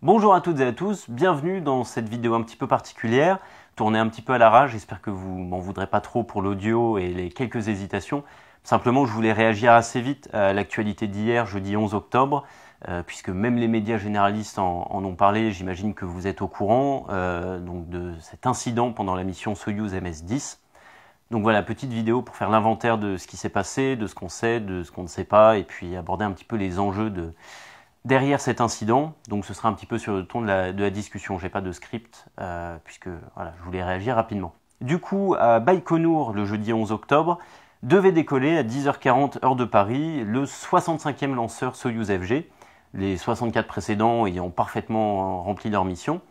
Bonjour à toutes et à tous, bienvenue dans cette vidéo un petit peu particulière, tournée un petit peu à la rage. j'espère que vous m'en voudrez pas trop pour l'audio et les quelques hésitations. Simplement, je voulais réagir assez vite à l'actualité d'hier, jeudi 11 octobre, euh, puisque même les médias généralistes en, ont parlé, j'imagine que vous êtes au courant euh, donc de cet incident pendant la mission Soyuz MS-10. Donc voilà, petite vidéo pour faire l'inventaire de ce qui s'est passé, de ce qu'on sait, de ce qu'on ne sait pas, et puis aborder un petit peu les enjeux de, derrière cet incident, donc ce sera un petit peu sur le ton de la, discussion, je discussion, j'ai pas de script, euh, puisque voilà, je voulais réagir rapidement. Du coup, à Baïkonour, le jeudi 11 octobre, devait décoller à 10h40 heure de Paris le 65e lanceur Soyuz FG, les 64 précédents ayant parfaitement rempli leur mission.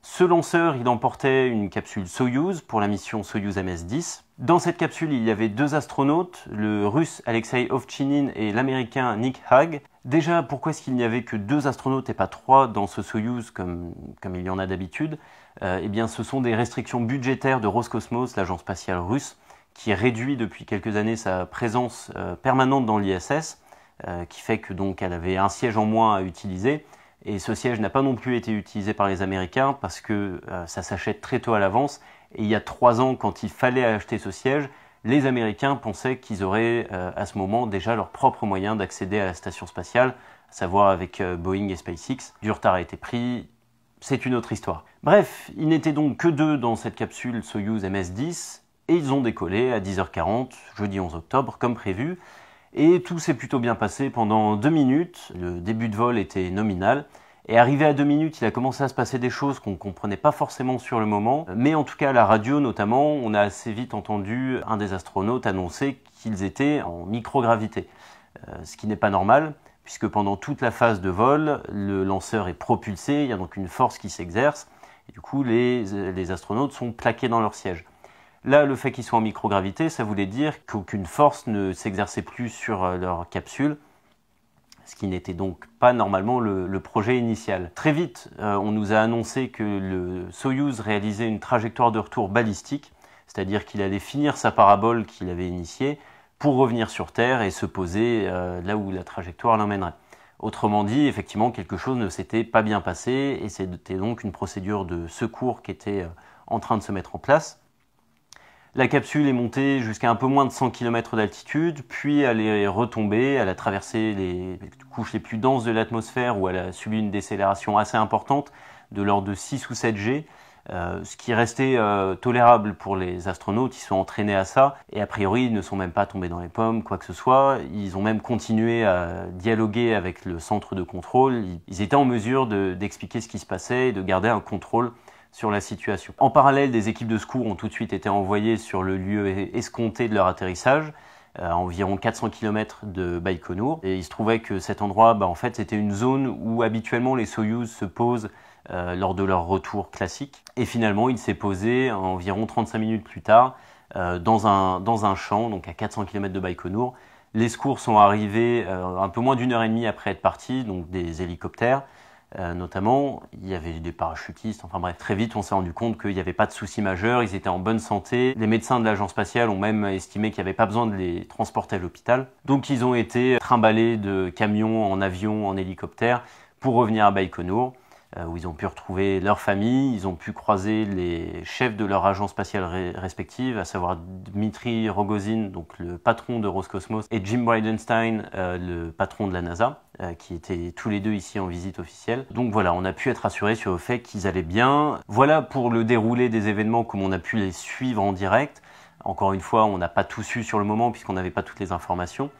Ce lanceur, il emportait une capsule Soyuz pour la mission Soyuz MS-10. Dans cette capsule, il y avait deux astronautes, le russe Alexei Ovchinin et l'américain Nick Hague. Déjà, pourquoi est-ce qu'il n'y avait que deux astronautes et pas trois dans ce Soyuz comme, il y en a d'habitude euh, Eh bien, ce sont des restrictions budgétaires de Roscosmos, l'agence spatiale russe, qui réduit depuis quelques années sa présence euh, permanente dans l'ISS, euh, qui fait que donc elle avait un siège en moins à utiliser. Et ce siège n'a pas non plus été utilisé par les Américains parce que ça s'achète très tôt à l'avance. Et il y a trois ans, quand il fallait acheter ce siège, les Américains pensaient qu'ils auraient euh, à ce moment déjà leur propre moyen d'accéder à la station spatiale, à savoir avec euh, Boeing et SpaceX. Du retard a été pris, c'est une autre histoire. Bref, ils n'étaient donc que deux dans cette capsule Soyuz MS-10, et ils ont décollé à 10h40, jeudi 11 octobre, comme prévu. Et tout s'est plutôt bien passé pendant deux minutes, le début de vol était nominal, et arrivé à deux minutes, il a commencé à se passer des choses qu'on ne comprenait pas forcément sur le moment. Mais en tout cas, à la radio notamment, on a assez vite entendu un des astronautes annoncer qu'ils étaient en microgravité. Euh, ce qui n'est pas normal, puisque pendant toute la phase de vol, le lanceur est propulsé, il y a donc une force qui s'exerce. Et du coup, les, les astronautes sont plaqués dans leur siège. Là, le fait qu'ils soient en microgravité, ça voulait dire qu'aucune force ne s'exerçait plus sur euh, leur capsule ce qui n'était donc pas normalement le, projet initial. Très vite, euh, on nous a annoncé que le Soyuz réalisait une trajectoire de retour balistique, c'est-à-dire qu'il allait finir sa parabole qu'il avait initiée pour revenir sur Terre et se poser euh, là où la trajectoire l'emmènerait. Autrement dit, effectivement, quelque chose ne s'était pas bien passé et c'était donc une procédure de secours qui était euh, en train de se mettre en place. La capsule est montée jusqu'à un peu moins de 100 km d'altitude, puis elle est retombée, elle a traversé les couches les plus denses de l'atmosphère où elle a subi une décélération assez importante de l'ordre de 6 ou 7 G. Euh, ce qui restait euh, tolérable pour les astronautes, ils sont entraînés à ça, et a priori ils ne sont même pas tombés dans les pommes, quoi que ce soit, ils ont même continué à dialoguer avec le centre de contrôle, ils étaient en mesure d'expliquer ce qui se passait et de garder un contrôle sur la situation. En parallèle, des équipes de secours ont tout de suite été envoyées sur le lieu escompté de leur atterrissage euh, à environ 400 km de Baïkonour. Et il se trouvait que cet endroit, bah, en fait, c'était une zone où habituellement les Soyouz se posent euh, lors de leur retour classique. Et finalement, il s'est posé environ 35 minutes plus tard euh, dans, un, champ, donc à 400 km de Baïkonour. Les secours sont arrivés un peu moins d'une heure et demie après être partis, donc des hélicoptères. Euh, notamment, il y avait des parachutistes, enfin bref, très vite on s'est rendu compte qu'il n'y avait pas de soucis majeurs, ils étaient en bonne santé. Les médecins de l'agence spatiale ont même estimé qu'il n'y avait pas besoin de les transporter à l'hôpital. Donc ils ont été trimballés de camions en avion, en hélicoptère pour revenir à Baïkonour. Euh, où ils ont pu retrouver leur famille, ils ont pu croiser les chefs de leur agence spatiale respective, à savoir Dmitri Rogozin, donc le patron de Roscosmos, et Jim Bridenstine, euh, le patron de la NASA, euh, qui étaient tous les deux ici en visite officielle. Donc voilà, on a pu être assuré sur le fait qu'ils allaient bien. Voilà pour le déroulé des événements comme on a pu les suivre en direct. Encore une fois, on n'a pas tout su sur le moment puisqu'on n'avait pas toutes les informations.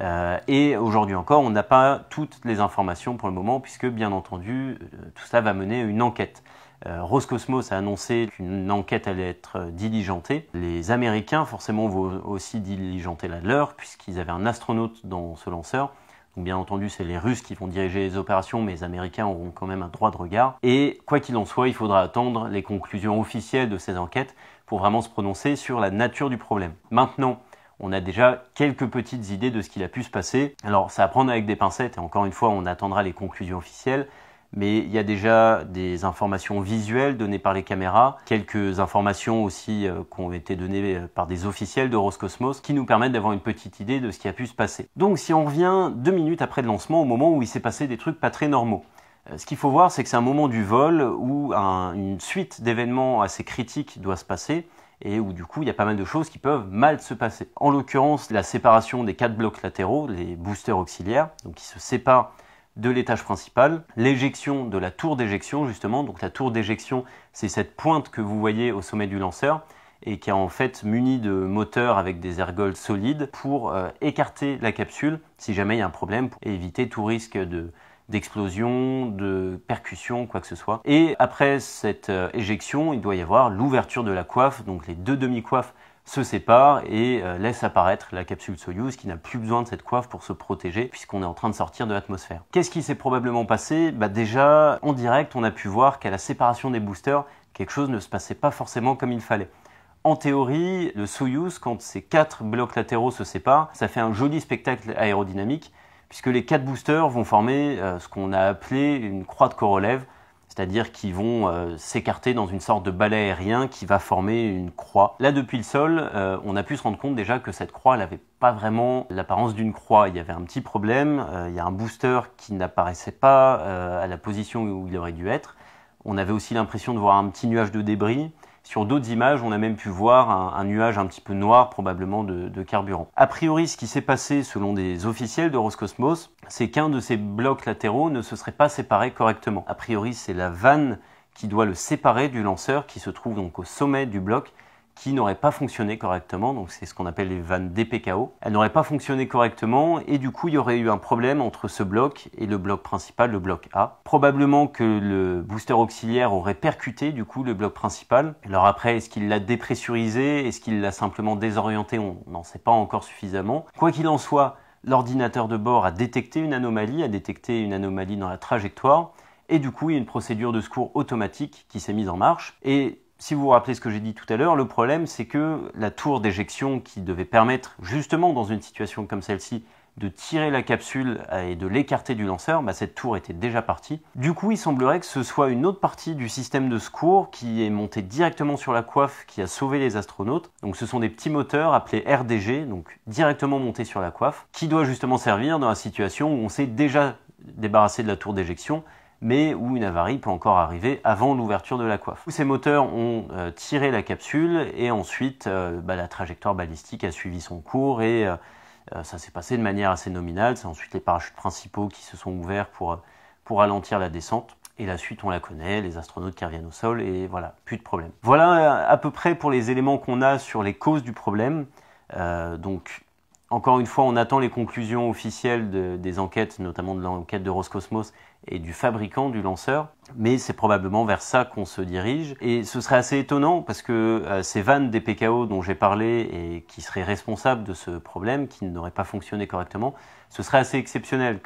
Euh, et aujourd'hui encore, on n'a pas toutes les informations pour le moment, puisque bien entendu, euh, tout cela va mener à une enquête. Euh, Roscosmos a annoncé qu'une enquête allait être diligentée. Les Américains, forcément, vont aussi diligenter la leur, puisqu'ils avaient un astronaute dans ce lanceur. Donc, bien entendu, c'est les Russes qui vont diriger les opérations, mais les Américains auront quand même un droit de regard. Et quoi qu'il en soit, il faudra attendre les conclusions officielles de ces enquêtes pour vraiment se prononcer sur la nature du problème. Maintenant, on a déjà quelques petites idées de ce qu'il a pu se passer. Alors ça à prendre avec des pincettes et encore une fois on attendra les conclusions officielles, mais il y a déjà des informations visuelles données par les caméras, quelques informations aussi euh, qui ont été données euh, par des officiels de Roscosmos qui nous permettent d'avoir une petite idée de ce qui a pu se passer. Donc si on revient deux minutes après le lancement au moment où il s'est passé des trucs pas très normaux. Euh, ce qu'il faut voir, c'est que c'est un moment du vol où une suite d'événements assez critiques doit se passer et où du coup il y a pas mal de choses qui peuvent mal se passer. En l'occurrence, la séparation des quatre blocs latéraux, les boosters auxiliaires, donc qui se séparent de l'étage principal, l'éjection de la tour d'éjection justement, donc la tour d'éjection c'est cette pointe que vous voyez au sommet du lanceur et qui est en fait munie de moteurs avec des ergols solides pour euh, écarter la capsule si jamais il y a un problème Pour éviter tout risque de, d'explosion, de percussion, quoi que ce soit. Et après cette euh, éjection, il doit y avoir l'ouverture de la coiffe, donc les deux demi-coiffes se séparent et euh, laissent apparaître la capsule Soyuz qui n'a plus besoin de cette coiffe pour se protéger puisqu'on est en train de sortir de l'atmosphère. Qu'est-ce qui s'est probablement passé bah Déjà, en direct, on a pu voir qu'à la séparation des boosters, quelque chose ne se passait pas forcément comme il fallait. En théorie, le Soyuz, quand ses quatre blocs latéraux se séparent, ça fait un joli spectacle aérodynamique, puisque les quatre boosters vont former euh, ce qu'on a appelé une croix de corolève, c'est-à-dire qu'ils vont euh, s'écarter dans une sorte de balai aérien qui va former une croix. Là, depuis le sol, euh, on a pu se rendre compte déjà que cette croix n'avait pas vraiment l'apparence d'une croix. Il y avait un petit problème, il y a un booster qui n'apparaissait pas à la position où il aurait dû être. On avait aussi l'impression de voir un petit nuage de débris. Sur d'autres images, on a même pu voir un, nuage un petit peu noir, probablement de, de carburant. A priori, ce qui s'est passé selon des officiels de Roscosmos, c'est qu'un de ces blocs latéraux ne se serait pas séparé correctement. A priori, c'est la vanne qui doit le séparer du lanceur qui se trouve donc au sommet du bloc qui n'aurait pas fonctionné correctement, donc c'est ce qu'on appelle les vannes DPKO. elle n'aurait pas fonctionné correctement et du coup il y aurait eu un problème entre ce bloc et le bloc principal, le bloc A. Probablement que le booster auxiliaire aurait percuté du coup le bloc principal. Alors après, est-ce qu'il l'a dépressurisé Est-ce qu'il l'a simplement désorienté On n'en sait pas encore suffisamment. Quoi qu'il en soit, l'ordinateur de bord a détecté une anomalie, a détecté une anomalie dans la trajectoire. Et du coup, il y a une procédure de secours automatique qui s'est mise en marche. Et si vous vous rappelez ce que j'ai dit tout à l'heure, le problème c'est que la tour d'éjection qui devait permettre justement dans une situation comme celle-ci de tirer la capsule et de l'écarter du lanceur, bah, cette tour était déjà partie. Du coup, il semblerait que ce soit une autre partie du système de secours qui est montée directement sur la coiffe qui a sauvé les astronautes. Donc ce sont des petits moteurs appelés RDG, donc directement montés sur la coiffe, qui doit justement servir dans la situation où on s'est déjà débarrassé de la tour d'éjection mais où une avarie peut encore arriver avant l'ouverture de la coiffe. Ces moteurs ont euh, tiré la capsule et ensuite euh, bah, la trajectoire balistique a suivi son cours et euh, ça s'est passé de manière assez nominale. C'est ensuite les parachutes principaux qui se sont ouverts pour, pour ralentir la descente. Et la suite, on la connaît, les astronautes qui reviennent au sol, et voilà, plus de problème. Voilà à peu près pour les éléments qu'on a sur les causes du problème. donc encore une fois, on attend les conclusions officielles des enquêtes, notamment de l'enquête de Roscosmos et du fabricant du lanceur, mais c'est probablement vers ça qu'on se dirige. Et ce serait assez étonnant parce que euh, ces vannes des PKO dont j'ai parlé et qui seraient responsables de ce problème, qui n'auraient pas fonctionné correctement, ce serait assez exceptionnel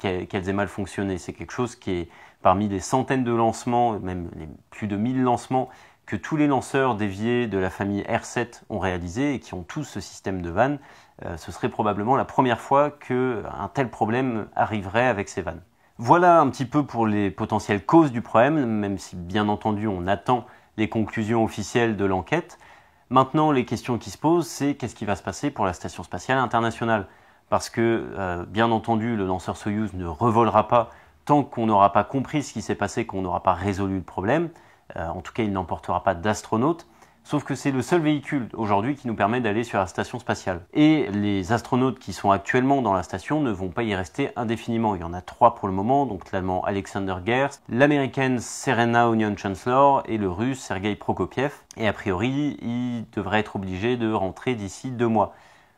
qu'elles aient mal fonctionné. C'est quelque chose qui est parmi les centaines de lancements, même les plus de 1000 lancements que tous les lanceurs déviés de la famille R7 ont réalisé et qui ont tous ce système de vannes, euh, ce serait probablement la première fois qu'un euh, tel problème arriverait avec ces vannes. Voilà un petit peu pour les potentielles causes du problème, même si bien entendu on attend les conclusions officielles de l'enquête. Maintenant, les questions qui se posent, c'est qu'est-ce qui va se passer pour la Station spatiale internationale Parce que, euh, bien entendu, le lanceur Soyuz ne revolera pas tant qu'on n'aura pas compris ce qui s'est passé, qu'on n'aura pas résolu le problème. Euh, en tout cas, il n'emportera pas d'astronautes. Sauf que c'est le seul véhicule aujourd'hui qui nous permet d'aller sur la station spatiale. Et les astronautes qui sont actuellement dans la station ne vont pas y rester indéfiniment. Il y en a trois pour le moment, donc l'allemand Alexander Gerst, l'américaine Serena Union Chancellor et le russe Sergei Prokopiev. Et a priori, ils devraient être obligés de rentrer d'ici deux mois.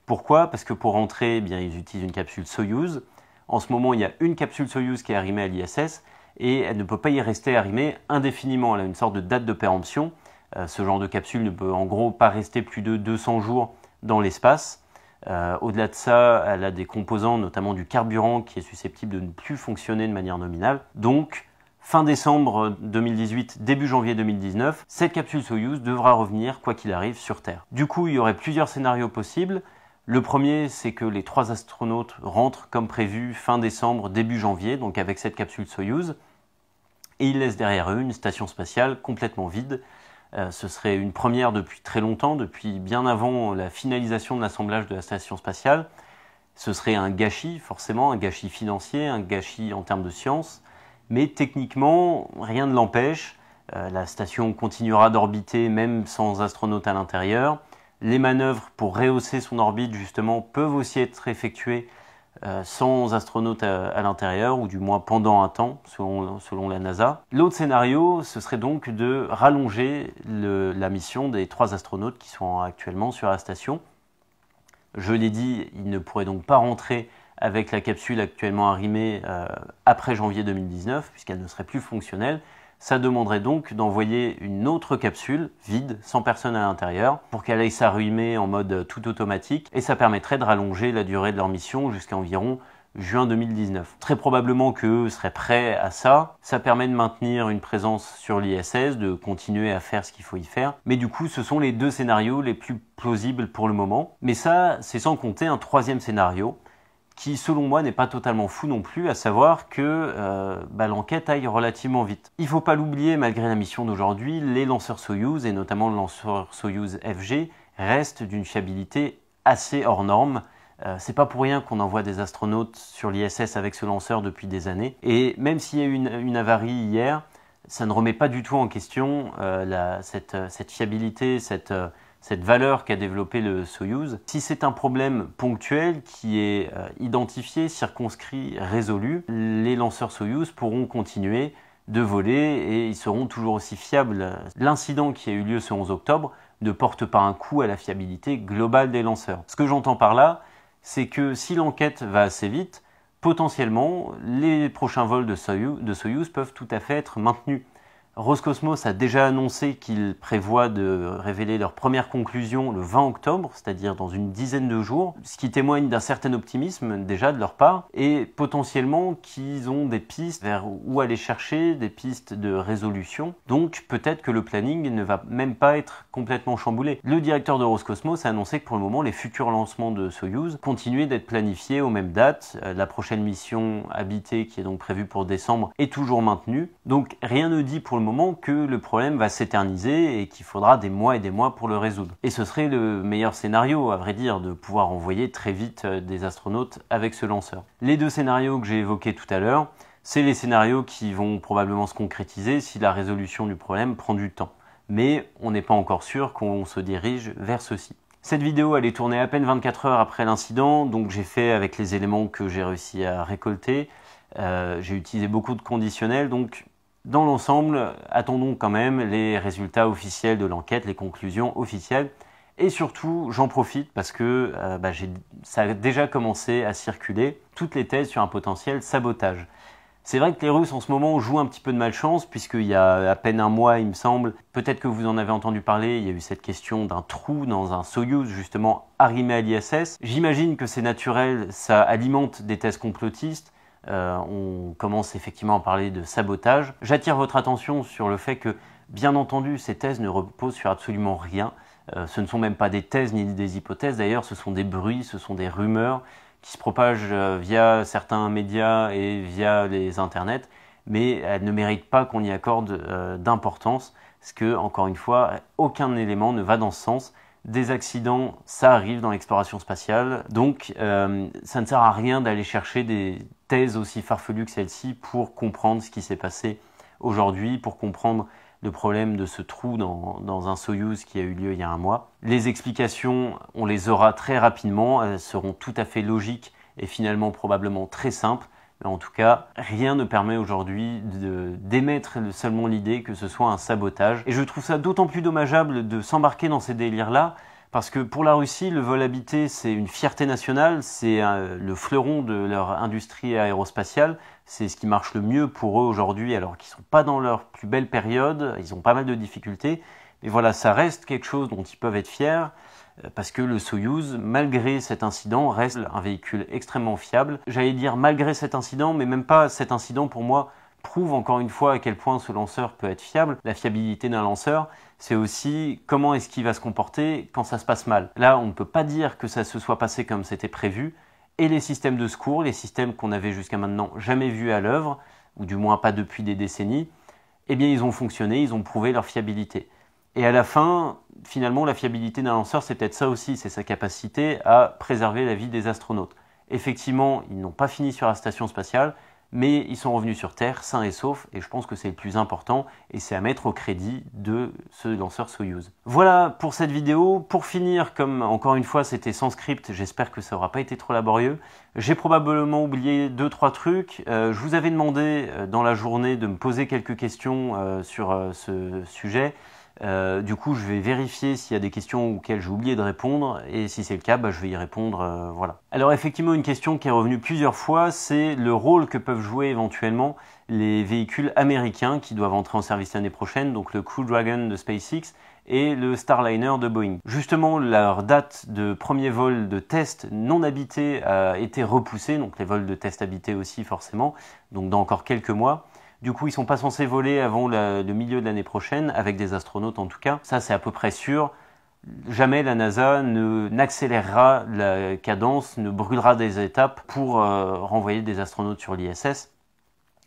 Pourquoi Parce que pour rentrer, eh bien, ils utilisent une capsule Soyuz. En ce moment, il y a une capsule Soyuz qui est arrivée à l'ISS et elle ne peut pas y rester arrimée indéfiniment. Elle a une sorte de date de péremption. Euh, ce genre de capsule ne peut en gros pas rester plus de 200 jours dans l'espace. Euh, au-delà de ça, elle a des composants, notamment du carburant, qui est susceptible de ne plus fonctionner de manière nominale. Donc, fin décembre 2018, début janvier 2019, cette capsule Soyuz devra revenir, quoi qu'il arrive, sur Terre. Du coup, il y aurait plusieurs scénarios possibles. Le premier, c'est que les trois astronautes rentrent comme prévu fin décembre, début janvier, donc avec cette capsule Soyouz, et ils laissent derrière eux une station spatiale complètement vide. Euh, ce serait une première depuis très longtemps, depuis bien avant la finalisation de l'assemblage de la station spatiale. Ce serait un gâchis, forcément, un gâchis financier, un gâchis en termes de science, mais techniquement, rien ne l'empêche. Euh, la station continuera d'orbiter même sans astronautes à l'intérieur les manœuvres pour rehausser son orbite, justement, peuvent aussi être effectuées euh, sans astronaute à, l'intérieur, ou du moins pendant un temps, selon, la NASA. L'autre scénario, ce serait donc de rallonger la mission des trois astronautes qui sont actuellement sur la station. Je l'ai dit, ils ne pourraient donc pas rentrer avec la capsule actuellement arrimée euh, après janvier 2019, puisqu'elle ne serait plus fonctionnelle. Ça demanderait donc d'envoyer une autre capsule vide, sans personne à l'intérieur, pour qu'elle aille s'arrimer en mode tout automatique, et ça permettrait de rallonger la durée de leur mission jusqu'à environ juin 2019. Très probablement qu'eux seraient prêts à ça. Ça permet de maintenir une présence sur l'ISS, de continuer à faire ce qu'il faut y faire. Mais du coup, ce sont les deux scénarios les plus plausibles pour le moment. Mais ça, c'est sans compter un troisième scénario qui, selon moi, n'est pas totalement fou non plus, à savoir que euh, bah, l'enquête aille relativement vite. Il ne faut pas l'oublier, malgré la mission d'aujourd'hui, les lanceurs Soyuz, et notamment le lanceur Soyuz FG, restent d'une fiabilité assez hors norme. Euh, c'est pas pour rien qu'on envoie des astronautes sur l'ISS avec ce lanceur depuis des années. Et même s'il y a eu une, avarie hier, ça ne remet pas du tout en question euh, cette, fiabilité, cette euh, cette valeur qu'a développé le Soyuz. Si c'est un problème ponctuel qui est euh, identifié, circonscrit, résolu, les lanceurs Soyuz pourront continuer de voler et ils seront toujours aussi fiables. L'incident qui a eu lieu ce 11 octobre ne porte pas un coup à la fiabilité globale des lanceurs. Ce que j'entends par là, c'est que si l'enquête va assez vite, potentiellement, les prochains vols de Soyuz, de Soyuz, peuvent tout à fait être maintenus. Roscosmos a déjà annoncé qu'ils prévoient de révéler leurs premières conclusions le 20 octobre, c'est-à-dire dans une dizaine de jours, ce qui témoigne d'un certain optimisme déjà de leur part, et potentiellement qu'ils ont des pistes vers où aller chercher, des pistes de résolution. Donc peut-être que le planning ne va même pas être complètement chamboulé. Le directeur de Roscosmos a annoncé que pour le moment, les futurs lancements de Soyuz continuaient d'être planifiés aux mêmes dates. Euh, la prochaine mission habitée, qui est donc prévue pour décembre, est toujours maintenue. Donc rien ne dit pour le moment que le problème va s'éterniser et qu'il faudra des mois et des mois pour le résoudre. Et ce serait le meilleur scénario, à vrai dire, de pouvoir envoyer très vite euh, des astronautes avec ce lanceur. Les deux scénarios que j'ai évoqués tout à l'heure, c'est les scénarios qui vont probablement se concrétiser si la résolution du problème prend du temps. Mais on n'est pas encore sûr qu'on se dirige vers ceci. Cette vidéo, elle est tournée à peine 24 heures après l'incident, donc j'ai fait avec les éléments que j'ai réussi à récolter. Euh, j'ai utilisé beaucoup de conditionnels, donc dans l'ensemble, attendons quand même les résultats officiels de l'enquête, les conclusions officielles. Et surtout, j'en profite parce que euh, bah, ça a déjà commencé à circuler toutes les thèses sur un potentiel sabotage. C'est vrai que les Russes en ce moment jouent un petit peu de malchance, puisqu'il y a à peine un mois, il me semble, peut-être que vous en avez entendu parler, il y a eu cette question d'un trou dans un Soyuz justement arrimé à l'ISS. J'imagine que c'est naturel, ça alimente des thèses complotistes. Euh, on commence effectivement à parler de sabotage. J'attire votre attention sur le fait que, bien entendu, ces thèses ne reposent sur absolument rien. Euh, ce ne sont même pas des thèses ni des hypothèses, d'ailleurs, ce sont des bruits, ce sont des rumeurs qui se propagent euh, via certains médias et via les internets, mais elles ne méritent pas qu'on y accorde d'importance, parce que, encore une fois, aucun élément ne va dans ce sens des accidents, ça arrive dans l'exploration spatiale. Donc, ça ne sert à rien d'aller chercher des, aussi farfelue que celle-ci pour comprendre ce qui s'est passé aujourd'hui, pour comprendre le problème de ce trou dans, un Soyuz qui a eu lieu il y a un mois. Les explications, on les aura très rapidement, elles seront tout à fait logiques et finalement probablement très simples. Mais en tout cas, rien ne permet aujourd'hui d'émettre seulement l'idée que ce soit un sabotage. Et je trouve ça d'autant plus dommageable de s'embarquer dans ces délires-là parce que pour la Russie, le vol habité, c'est une fierté nationale, c'est euh, le fleuron de leur industrie aérospatiale, c'est ce qui marche le mieux pour eux aujourd'hui, alors qu'ils sont pas dans leur plus belle période, ils ont pas mal de difficultés, mais voilà, ça reste quelque chose dont ils peuvent être fiers, euh, parce que le Soyuz, malgré cet incident, reste un véhicule extrêmement fiable. J'allais dire malgré cet incident, mais même pas cet incident pour moi, prouve encore une fois à quel point ce lanceur peut être fiable. La fiabilité d'un lanceur, c'est aussi comment est-ce qu'il va se comporter quand ça se passe mal. Là, on ne peut pas dire que ça se soit passé comme c'était prévu, et les systèmes de secours, les systèmes qu'on avait jusqu'à maintenant jamais vus à l'œuvre, ou du moins pas depuis des décennies, eh bien ils ont fonctionné, ils ont prouvé leur fiabilité. Et à la fin, finalement, la fiabilité d'un lanceur, c'est peut-être ça aussi, c'est sa capacité à préserver la vie des astronautes. Effectivement, ils n'ont pas fini sur la station spatiale, mais ils sont revenus sur Terre sains et saufs, et je pense que c'est le plus important, et c'est à mettre au crédit de ce lanceur Soyuz. Voilà pour cette vidéo. Pour finir, comme encore une fois c'était sans script, j'espère que ça n'aura pas été trop laborieux. J'ai probablement oublié deux trois trucs. Euh, je vous avais demandé euh, dans la journée de me poser quelques questions euh, sur ce sujet. Euh, du coup, je vais vérifier s'il y a des questions auxquelles j'ai oublié de répondre, et si c'est le cas, bah, je vais y répondre. Euh, voilà. Alors effectivement, une question qui est revenue plusieurs fois, c'est le rôle que peuvent jouer éventuellement les véhicules américains qui doivent entrer en service l'année prochaine, donc le Crew Dragon de SpaceX et le Starliner de Boeing. Justement, leur date de premier vol de test non habité a été repoussée, donc les vols de test habités aussi forcément, donc dans encore quelques mois. Du coup, ils sont pas censés voler avant le milieu de l'année prochaine, avec des astronautes en tout cas. Ça, c'est à peu près sûr. Jamais la NASA n'accélérera la cadence, ne brûlera des étapes pour euh, renvoyer des astronautes sur l'ISS.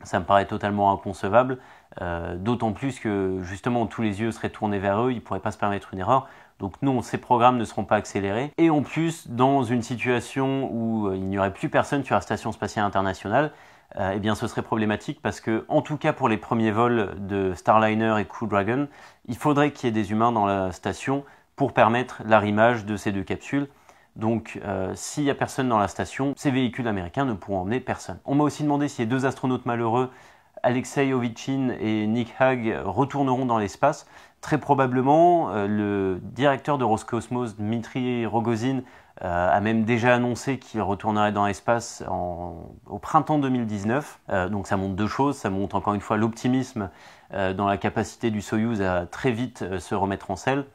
Ça me paraît totalement inconcevable, euh, d'autant plus que justement tous les yeux seraient tournés vers eux, ils ne pourraient pas se permettre une erreur. Donc non, ces programmes ne seront pas accélérés. Et en plus, dans une situation où euh, il n'y aurait plus personne sur la Station spatiale internationale, euh, eh bien ce serait problématique parce que, en tout cas pour les premiers vols de Starliner et Crew Dragon, il faudrait qu'il y ait des humains dans la station pour permettre l'arrimage de ces deux capsules. Donc euh, s'il n'y a personne dans la station, ces véhicules américains ne pourront emmener personne. On m'a aussi demandé si les deux astronautes malheureux, Alexei Ovitchin et Nick Hag, retourneront dans l'espace. Très probablement, euh, le directeur de Roscosmos, Dmitri Rogozin, euh, a même déjà annoncé qu'il retournerait dans l'espace au printemps 2019. Euh, donc ça montre deux choses. Ça montre encore une fois l'optimisme euh, dans la capacité du Soyuz à très vite se remettre en selle.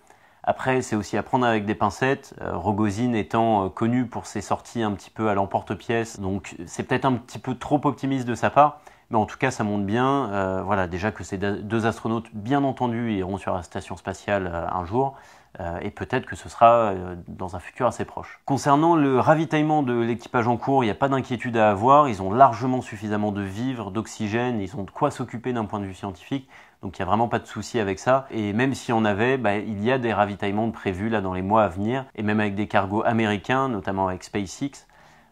Après, c'est aussi à prendre avec des pincettes. Rogozin étant connu pour ses sorties un petit peu à l'emporte-pièce, donc c'est peut-être un petit peu trop optimiste de sa part. Mais en tout cas, ça montre bien, euh, voilà, déjà que ces deux astronautes, bien entendu, iront sur la station spatiale euh, un jour, euh, et peut-être que ce sera dans un futur assez proche. Concernant le ravitaillement de l'équipage en cours, il n'y a pas d'inquiétude à avoir, ils ont largement suffisamment de vivres, d'oxygène, ils ont de quoi s'occuper d'un point de vue scientifique, donc il n'y a vraiment pas de souci avec ça. Et même si on avait, bah, il y a des ravitaillements prévus là dans les mois à venir, et même avec des cargos américains, notamment avec SpaceX.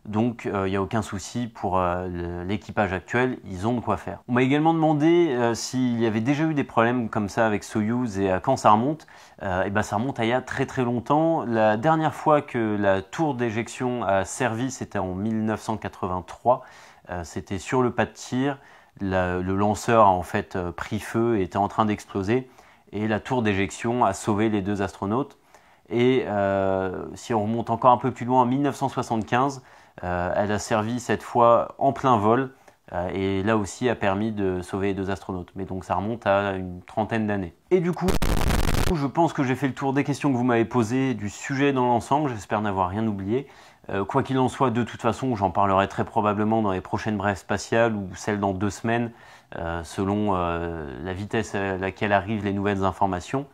Donc euh, il n'y a aucun souci pour euh, l'équipage actuel, ils ont de quoi faire. On m'a également demandé euh, s'il y avait déjà eu des problèmes comme ça avec Soyuz et à quand ça remonte. et eh bien ça remonte à il y a très très longtemps. La dernière fois que la tour d'éjection a servi, c'était en 1983. c'était sur le pas de tir. le lanceur a en fait pris feu et était en train d'exploser. Et la tour d'éjection a sauvé les deux astronautes. Et si on remonte encore un peu plus loin, en 1975, euh, elle a servi cette fois en plein vol euh, et là aussi a permis de sauver deux astronautes. Mais donc ça remonte à une trentaine d'années. Et du coup, je pense que j'ai fait le tour des questions que vous m'avez posées, du sujet dans l'ensemble, j'espère n'avoir rien oublié. Euh, quoi qu'il en soit, de toute façon, j'en parlerai très probablement dans les prochaines brèves spatiales ou celles dans deux semaines, selon la vitesse à laquelle arrivent les nouvelles informations.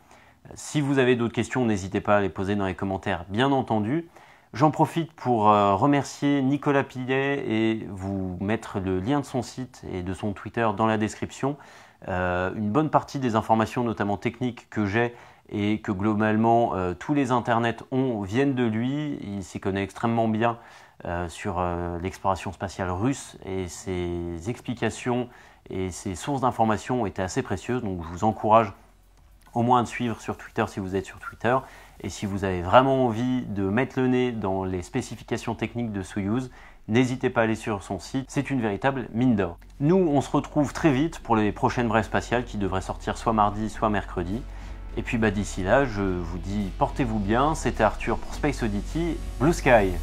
Si vous avez d'autres questions, n'hésitez pas à les poser dans les commentaires, bien entendu. J'en profite pour euh, remercier Nicolas Pillet et vous mettre le lien de son site et de son Twitter dans la description. Euh, une bonne partie des informations, notamment techniques, que j'ai et que globalement euh, tous les internets ont viennent de lui. Il s'y connaît extrêmement bien sur l'exploration spatiale russe et ses explications et ses sources d'informations étaient assez précieuses. Donc je vous encourage au moins de suivre sur Twitter si vous êtes sur Twitter et si vous avez vraiment envie de mettre le nez dans les spécifications techniques de Soyuz, n'hésitez pas à aller sur son site, c'est une véritable mine d'or. Nous, on se retrouve très vite pour les prochaines brèves spatiales qui devraient sortir soit mardi, soit mercredi. Et puis bah, d'ici là, je vous dis portez-vous bien, c'était Arthur pour Space Oddity, Blue Sky